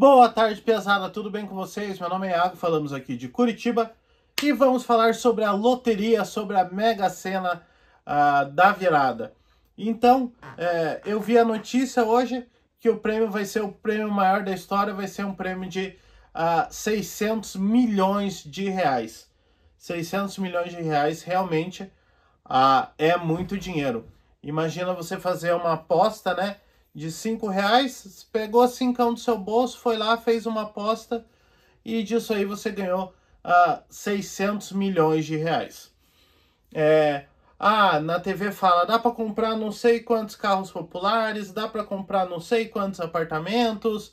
Boa tarde, pesada, tudo bem com vocês? Meu nome é Iago, falamos aqui de Curitiba e vamos falar sobre a loteria, sobre a mega sena uh, ah, da virada. Então, é, eu vi a notícia hoje que o prêmio vai ser o prêmio maior da história, vai ser um prêmio de uh, ah, 600 milhões de reais. 600 milhões de reais realmente uh, é muito dinheiro. Imagina você fazer uma aposta, né? de 5 reais, pegou 5 do seu bolso, foi lá, fez uma aposta e disso aí você ganhou ah, 600 milhões de reais. É, ah, na TV fala, dá para comprar não sei quantos carros populares, dá para comprar não sei quantos apartamentos,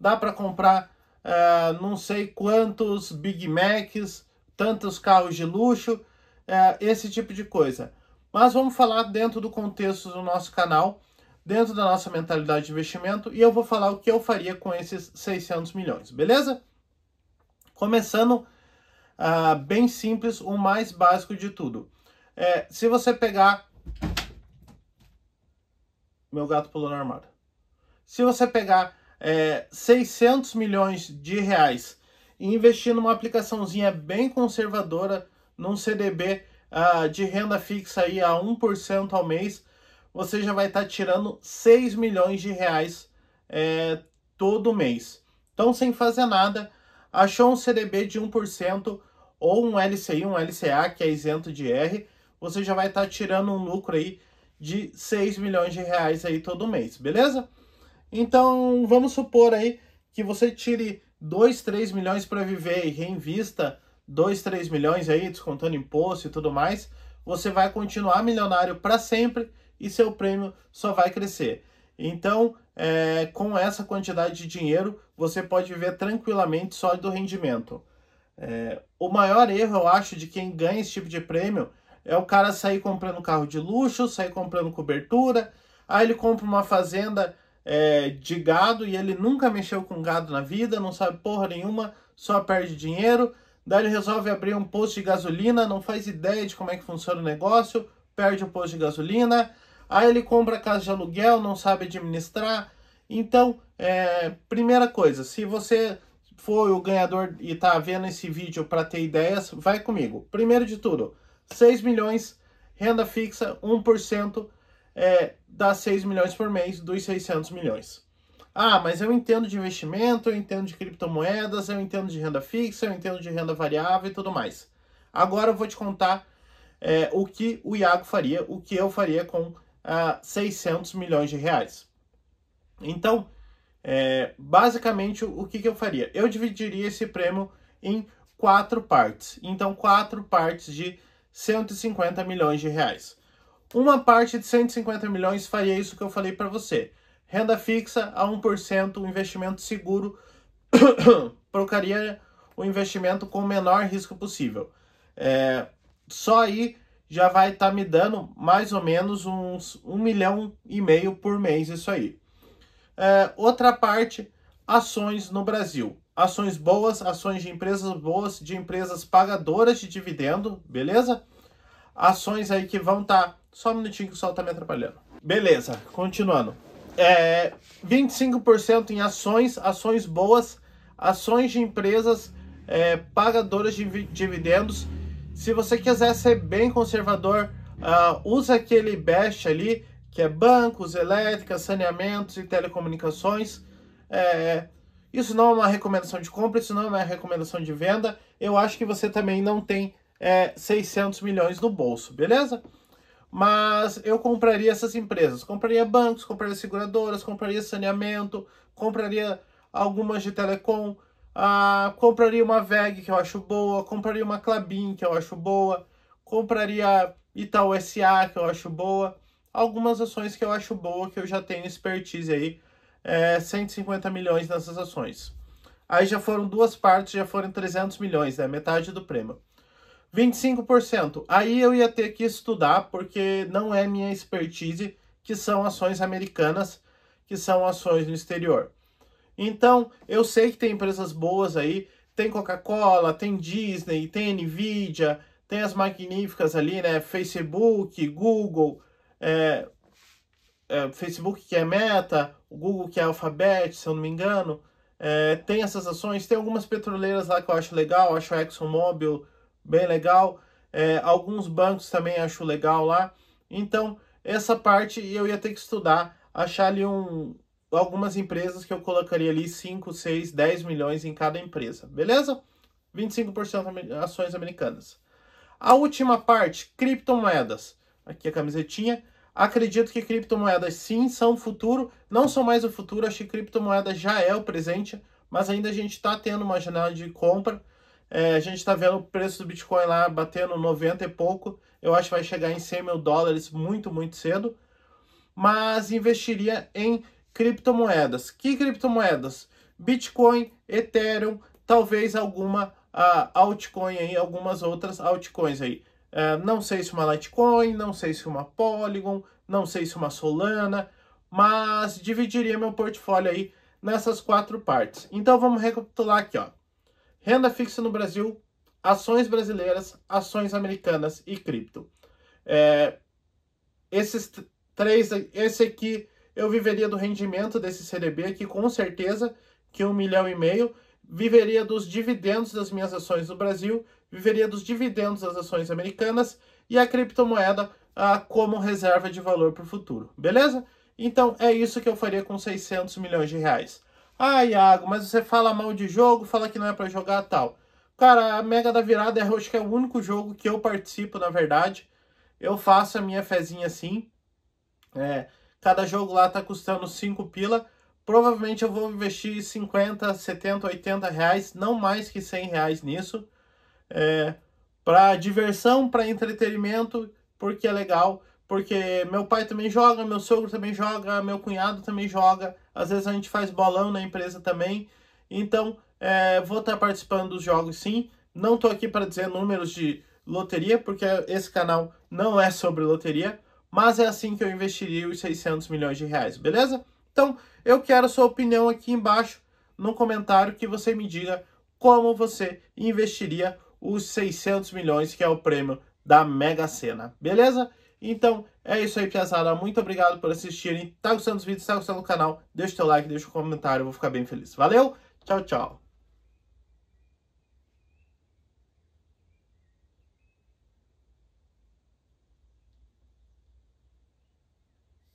dá para comprar é, não sei quantos Big Macs, tantos carros de luxo, é, esse tipo de coisa. Mas vamos falar dentro do contexto do nosso canal, dentro da nossa mentalidade de investimento e eu vou falar o que eu faria com esses 600 milhões, beleza? Começando ah, bem simples, o mais básico de tudo. É, se você pegar. Meu gato pulou na armada. Se você pegar é, 600 milhões de reais e investir numa aplicaçãozinha bem conservadora, num CDB ah, de renda fixa aí a 1% ao mês, você já vai estar tá tirando 6 milhões de reais é, todo mês. Então, sem fazer nada, achou um CDB de 1% ou um LCI, um LCA, que é isento de R, você já vai estar tá tirando um lucro aí de 6 milhões de reais aí todo mês, beleza? Então, vamos supor aí que você tire 2, 3 milhões para viver e reinvista 2, 3 milhões aí, descontando imposto e tudo mais, você vai continuar milionário para sempre, e seu prêmio só vai crescer. Então, é, com essa quantidade de dinheiro, você pode viver tranquilamente só do rendimento. É, o maior erro, eu acho, de quem ganha esse tipo de prêmio é o cara sair comprando carro de luxo, sair comprando cobertura, aí ele compra uma fazenda é, de gado e ele nunca mexeu com gado na vida, não sabe porra nenhuma, só perde dinheiro. Daí ele resolve abrir um posto de gasolina, não faz ideia de como é que funciona o negócio, perde o posto de gasolina, Aí ele compra casa de aluguel, não sabe administrar. Então, é, primeira coisa, se você foi o ganhador e está vendo esse vídeo para ter ideias, vai comigo. Primeiro de tudo, 6 milhões, renda fixa, 1%, é, dá 6 milhões por mês, dos 600 milhões. Ah, mas eu entendo de investimento, eu entendo de criptomoedas, eu entendo de renda fixa, eu entendo de renda variável e tudo mais. Agora eu vou te contar é, o que o Iago faria, o que eu faria com a 600 milhões de reais. Então, é, basicamente, o que, que eu faria? Eu dividiria esse prêmio em quatro partes. Então, quatro partes de 150 milhões de reais. Uma parte de 150 milhões faria isso que eu falei para você. Renda fixa a 1%, um investimento seguro, Procuraria o investimento com o menor risco possível. É, só aí já vai estar tá me dando mais ou menos uns um milhão e meio por mês isso aí. É, outra parte, ações no Brasil. Ações boas, ações de empresas boas, de empresas pagadoras de dividendo, beleza? Ações aí que vão estar... Tá... Só um minutinho que o sol está me atrapalhando. Beleza, continuando. É, 25% em ações, ações boas, ações de empresas é, pagadoras de dividendos se você quiser ser bem conservador, uh, usa aquele BEST ali, que é bancos, elétricas, saneamentos e telecomunicações. É, isso não é uma recomendação de compra, isso não é uma recomendação de venda. Eu acho que você também não tem é, 600 milhões no bolso, beleza? Mas eu compraria essas empresas. Compraria bancos, compraria seguradoras, compraria saneamento, compraria algumas de telecom, ah, compraria uma VEG que eu acho boa, compraria uma Clabin que eu acho boa, compraria Itaú SA que eu acho boa, algumas ações que eu acho boa que eu já tenho expertise aí, é, 150 milhões nessas ações. Aí já foram duas partes, já foram 300 milhões, né? Metade do prêmio. 25%. Aí eu ia ter que estudar, porque não é minha expertise, que são ações americanas, que são ações no exterior. Então, eu sei que tem empresas boas aí, tem Coca-Cola, tem Disney, tem Nvidia, tem as magníficas ali, né? Facebook, Google, é, é, Facebook que é Meta, o Google que é Alphabet, se eu não me engano. É, tem essas ações, tem algumas petroleiras lá que eu acho legal, acho a ExxonMobil bem legal, é, alguns bancos também acho legal lá. Então, essa parte eu ia ter que estudar, achar ali um, algumas empresas que eu colocaria ali 5, 6, 10 milhões em cada empresa, beleza? 25% ações americanas. A última parte, criptomoedas. Aqui a camisetinha. Acredito que criptomoedas sim são o futuro, não são mais o futuro, acho que criptomoedas já é o presente, mas ainda a gente está tendo uma janela de compra. É, a gente está vendo o preço do Bitcoin lá batendo 90 e pouco. Eu acho que vai chegar em 100 mil dólares muito, muito cedo. Mas investiria em criptomoedas. Que criptomoedas? Bitcoin, Ethereum, talvez alguma uh, altcoin aí, algumas outras altcoins aí. Uh, não sei se uma Litecoin, não sei se uma Polygon, não sei se uma Solana, mas dividiria meu portfólio aí nessas quatro partes. Então vamos recapitular aqui, ó. Renda fixa no Brasil, ações brasileiras, ações americanas e cripto. É, esses três, esse aqui eu viveria do rendimento desse CDB aqui, com certeza, que um milhão e meio, viveria dos dividendos das minhas ações no Brasil, viveria dos dividendos das ações americanas e a criptomoeda ah, como reserva de valor para o futuro, beleza? Então é isso que eu faria com 600 milhões de reais. Ah, Iago, mas você fala mal de jogo, fala que não é para jogar tal. Cara, a Mega da Virada é, acho que é o único jogo que eu participo, na verdade. Eu faço a minha fezinha assim. É, Cada jogo lá tá custando 5 pila. Provavelmente eu vou investir 50, 70, 80 reais, não mais que 100 reais nisso. É, para diversão, para entretenimento, porque é legal. Porque meu pai também joga, meu sogro também joga, meu cunhado também joga. Às vezes a gente faz bolão na empresa também. Então, é, vou estar tá participando dos jogos sim. Não estou aqui para dizer números de loteria, porque esse canal não é sobre loteria mas é assim que eu investiria os 600 milhões de reais, beleza? Então, eu quero a sua opinião aqui embaixo no comentário que você me diga como você investiria os 600 milhões, que é o prêmio da Mega Sena, beleza? Então, é isso aí, Piazada. Muito obrigado por assistirem. Tá gostando dos vídeos, tá gostando do canal? Deixa o teu like, deixa o comentário, eu vou ficar bem feliz. Valeu, tchau, tchau.